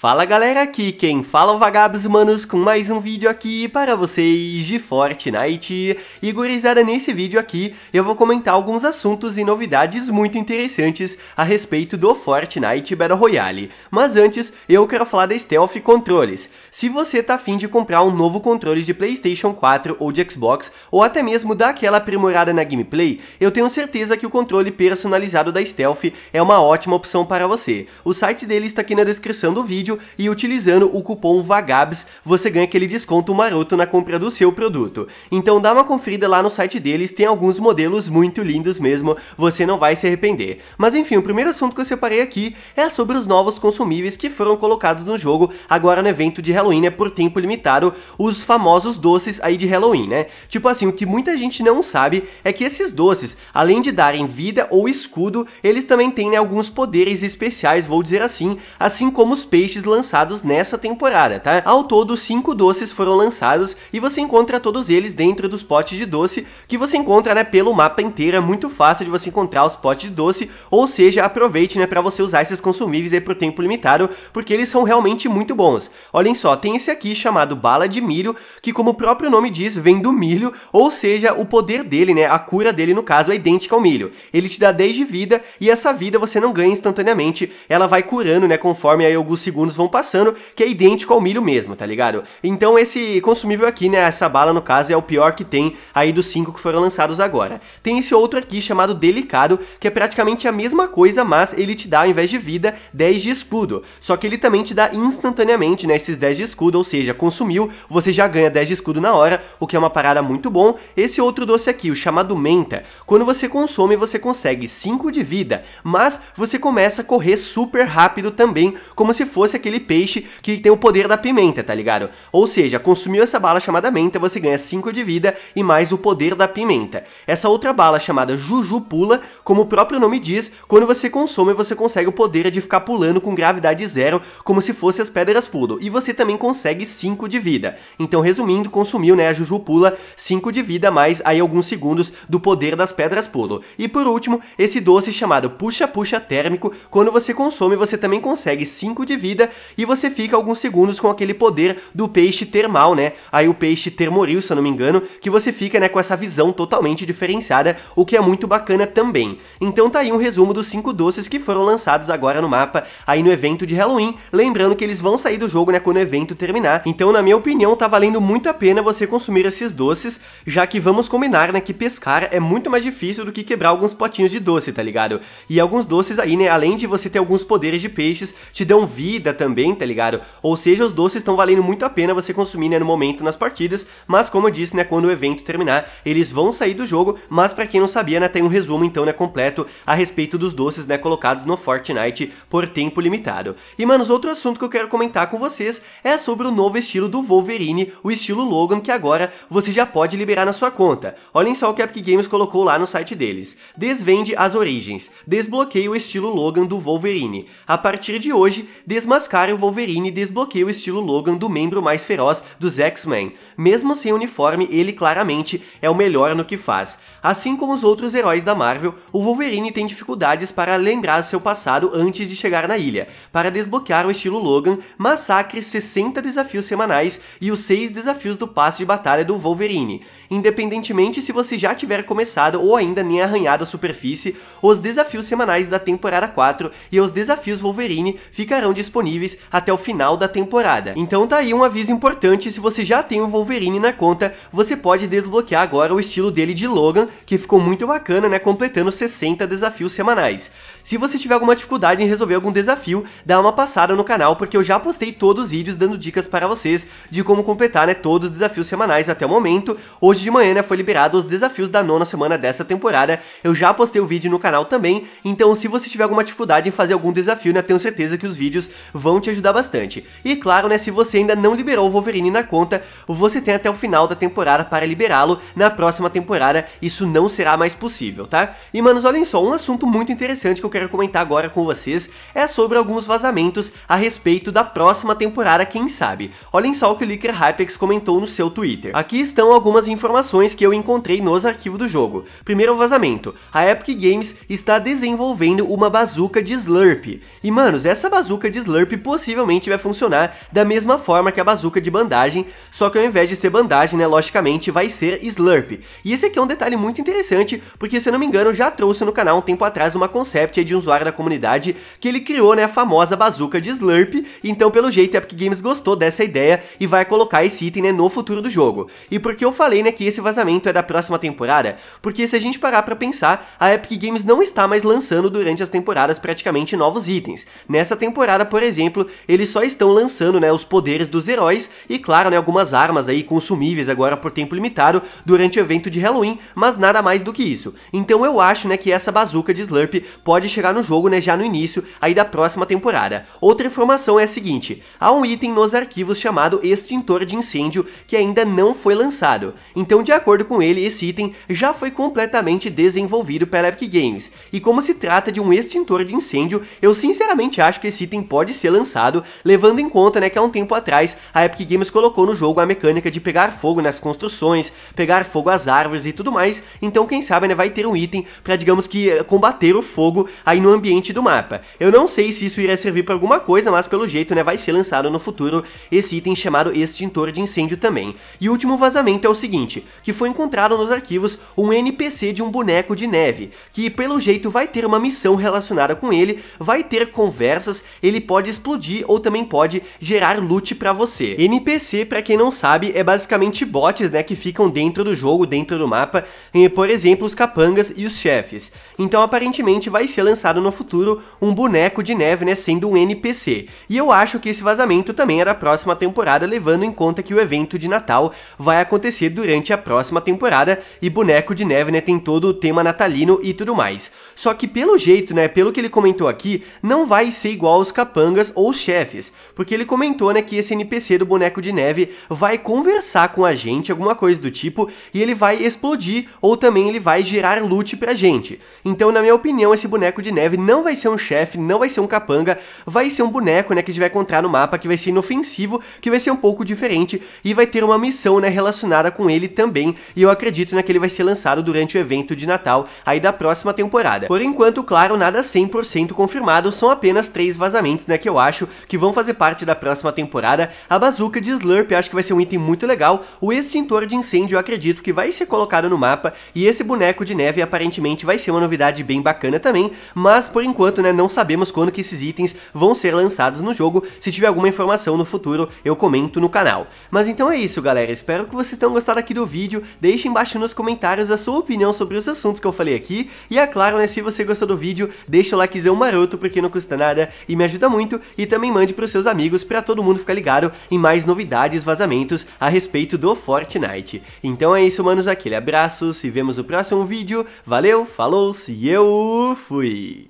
Fala galera, aqui quem fala é o Vagabos Humanos com mais um vídeo aqui para vocês de Fortnite. E gurizada, nesse vídeo aqui eu vou comentar alguns assuntos e novidades muito interessantes a respeito do Fortnite Battle Royale. Mas antes, eu quero falar da Stealth Controles. Se você tá afim de comprar um novo controle de Playstation 4 ou de Xbox, ou até mesmo daquela aprimorada na gameplay, eu tenho certeza que o controle personalizado da Stealth é uma ótima opção para você. O site dele está aqui na descrição do vídeo, vídeo e utilizando o cupom VAGABS você ganha aquele desconto maroto na compra do seu produto. Então dá uma conferida lá no site deles, tem alguns modelos muito lindos mesmo, você não vai se arrepender. Mas enfim, o primeiro assunto que eu separei aqui é sobre os novos consumíveis que foram colocados no jogo agora no evento de Halloween, é por tempo limitado, os famosos doces aí de Halloween, né? Tipo assim, o que muita gente não sabe é que esses doces, além de darem vida ou escudo, eles também têm né, alguns poderes especiais, vou dizer assim, assim como os peixes doces lançados nessa temporada, tá? Ao todo, cinco doces foram lançados e você encontra todos eles dentro dos potes de doce que você encontra, né, pelo mapa inteiro. É muito fácil de você encontrar os potes de doce, ou seja, aproveite, né, para você usar esses consumíveis aí pro tempo limitado, porque eles são realmente muito bons. Olhem só, tem esse aqui chamado bala de milho, que como o próprio nome diz, vem do milho, ou seja, o poder dele, né, a cura dele no caso é idêntica ao milho. Ele te dá 10 de vida e essa vida você não ganha instantaneamente, ela vai curando, né, conforme aí alguns segundos segundos vão passando, que é idêntico ao milho mesmo, tá ligado? Então esse consumível aqui, né, essa bala no caso é o pior que tem aí dos cinco que foram lançados agora. Tem esse outro aqui chamado Delicado, que é praticamente a mesma coisa, mas ele te dá ao invés de vida 10 de escudo, só que ele também te dá instantaneamente, né, esses 10 de escudo, ou seja, consumiu, você já ganha 10 de escudo na hora, o que é uma parada muito bom. Esse outro doce aqui, o chamado Menta, quando você consome, você consegue 5 de vida, mas você começa a correr super rápido também, como se fosse fosse aquele peixe que tem o poder da pimenta, tá ligado? Ou seja, consumiu essa bala chamada menta, você ganha 5 de vida e mais o poder da pimenta. Essa outra bala chamada Juju Pula, como o próprio nome diz, quando você consome você consegue o poder de ficar pulando com gravidade zero, como se fosse as pedras pulo, e você também consegue 5 de vida. Então, resumindo, consumiu, né, a Juju Pula 5 de vida mais aí alguns segundos do poder das pedras pulo. E por último, esse doce chamado Puxa Puxa Térmico, quando você consome você também consegue 5 de vida vida e você fica alguns segundos com aquele poder do peixe termal, né? Aí o peixe termoril, se eu não me engano, que você fica, né, com essa visão totalmente diferenciada, o que é muito bacana também. Então tá aí um resumo dos cinco doces que foram lançados agora no mapa, aí no evento de Halloween, lembrando que eles vão sair do jogo, né, quando o evento terminar. Então, na minha opinião, tá valendo muito a pena você consumir esses doces, já que vamos combinar, né, que pescar é muito mais difícil do que quebrar alguns potinhos de doce, tá ligado? E alguns doces aí, né, além de você ter alguns poderes de peixes, te dão vida, também, tá ligado? Ou seja, os doces estão valendo muito a pena você consumir, né, no momento nas partidas, mas como eu disse, né, quando o evento terminar, eles vão sair do jogo, mas para quem não sabia, né, tem um resumo então, né, completo a respeito dos doces, né, colocados no Fortnite por tempo limitado. E, manos, outro assunto que eu quero comentar com vocês é sobre o novo estilo do Wolverine, o estilo Logan, que agora você já pode liberar na sua conta. Olhem só o que a Epic Games colocou lá no site deles. Desvende as origens. Desbloqueie o estilo Logan do Wolverine. A partir de hoje, desmascarar mascara o Wolverine desbloqueia o estilo Logan do membro mais feroz dos X-Men. Mesmo sem uniforme, ele claramente é o melhor no que faz. Assim como os outros heróis da Marvel, o Wolverine tem dificuldades para lembrar seu passado antes de chegar na ilha. Para desbloquear o estilo Logan, massacre 60 desafios semanais e os 6 desafios do passe de batalha do Wolverine. Independentemente se você já tiver começado ou ainda nem arranhado a superfície, os desafios semanais da temporada 4 e os desafios Wolverine ficarão disponíveis disponíveis até o final da temporada. Então tá aí um aviso importante, se você já tem o Wolverine na conta, você pode desbloquear agora o estilo dele de Logan, que ficou muito bacana, né, completando 60 desafios semanais. Se você tiver alguma dificuldade em resolver algum desafio, dá uma passada no canal, porque eu já postei todos os vídeos dando dicas para vocês de como completar, né, todos os desafios semanais até o momento. Hoje de manhã, né, foi liberado os desafios da nona semana dessa temporada, eu já postei o vídeo no canal também, então se você tiver alguma dificuldade em fazer algum desafio, né, tenho certeza que os vídeos vão te ajudar bastante. E claro, né, se você ainda não liberou o Wolverine na conta, você tem até o final da temporada para liberá-lo. Na próxima temporada, isso não será mais possível, tá? E manos, olhem só, um assunto muito interessante que eu quero comentar agora com vocês é sobre alguns vazamentos a respeito da próxima temporada, quem sabe. Olhem só o que o Licker Hypex comentou no seu Twitter. Aqui estão algumas informações que eu encontrei nos arquivos do jogo. Primeiro vazamento, a Epic Games está desenvolvendo uma bazuca de Slurp. E manos, essa bazuca de Slurp Slurp possivelmente vai funcionar da mesma forma que a bazuca de bandagem, só que ao invés de ser bandagem, né, logicamente vai ser Slurp. E esse aqui é um detalhe muito interessante, porque se eu não me engano já trouxe no canal um tempo atrás uma concept de um usuário da comunidade que ele criou né, a famosa bazuca de Slurp, então pelo jeito a Epic Games gostou dessa ideia e vai colocar esse item né, no futuro do jogo. E por que eu falei né, que esse vazamento é da próxima temporada? Porque se a gente parar pra pensar, a Epic Games não está mais lançando durante as temporadas praticamente novos itens. Nessa temporada, por exemplo, eles só estão lançando né, os poderes dos heróis e, claro, né, algumas armas aí consumíveis agora por tempo limitado durante o evento de Halloween, mas nada mais do que isso. Então eu acho né, que essa bazuca de Slurp pode chegar no jogo né, já no início aí da próxima temporada. Outra informação é a seguinte, há um item nos arquivos chamado Extintor de Incêndio que ainda não foi lançado. Então, de acordo com ele, esse item já foi completamente desenvolvido pela Epic Games. E como se trata de um extintor de incêndio, eu sinceramente acho que esse item pode ser lançado, levando em conta né, que há um tempo atrás a Epic Games colocou no jogo a mecânica de pegar fogo nas construções, pegar fogo às árvores e tudo mais, então quem sabe né, vai ter um item para digamos que eh, combater o fogo aí no ambiente do mapa. Eu não sei se isso irá servir para alguma coisa, mas pelo jeito né, vai ser lançado no futuro esse item chamado extintor de incêndio também. E o último vazamento é o seguinte, que foi encontrado nos arquivos um NPC de um boneco de neve, que pelo jeito vai ter uma missão relacionada com ele, vai ter conversas, ele pode pode explodir ou também pode gerar loot para você. NPC, para quem não sabe, é basicamente bots, né, que ficam dentro do jogo, dentro do mapa, por exemplo, os capangas e os chefes. Então, aparentemente, vai ser lançado no futuro um boneco de neve, né, sendo um NPC. E eu acho que esse vazamento também é da próxima temporada, levando em conta que o evento de Natal vai acontecer durante a próxima temporada e boneco de neve, né, tem todo o tema natalino e tudo mais. Só que pelo jeito, né, pelo que ele comentou aqui, não vai ser igual aos capangas ou chefes, porque ele comentou né, que esse NPC do boneco de neve vai conversar com a gente, alguma coisa do tipo, e ele vai explodir ou também ele vai gerar loot pra gente. Então, na minha opinião, esse boneco de neve não vai ser um chefe, não vai ser um capanga, vai ser um boneco né, que a gente vai encontrar no mapa que vai ser inofensivo, que vai ser um pouco diferente e vai ter uma missão né, relacionada com ele também, e eu acredito né, que ele vai ser lançado durante o evento de Natal aí da próxima temporada. Por enquanto, claro, nada 100% confirmado, são apenas três vazamentos né, que que eu acho que vão fazer parte da próxima temporada. A bazuca de Slurp acho que vai ser um item muito legal. O extintor de incêndio eu acredito que vai ser colocado no mapa. E esse boneco de neve aparentemente vai ser uma novidade bem bacana também. Mas por enquanto, né, não sabemos quando que esses itens vão ser lançados no jogo. Se tiver alguma informação no futuro, eu comento no canal. Mas então é isso, galera. Espero que vocês tenham gostado aqui do vídeo. Deixe embaixo nos comentários a sua opinião sobre os assuntos que eu falei aqui. E é claro, né, se você gostou do vídeo, deixa o likezão maroto porque não custa nada e me ajuda muito vídeo e também mande para os seus amigos para todo mundo ficar ligado em mais novidades, vazamentos a respeito do Fortnite. Então é isso, manos, aquele abraço, se vemos no próximo vídeo, valeu, falou, se eu fui!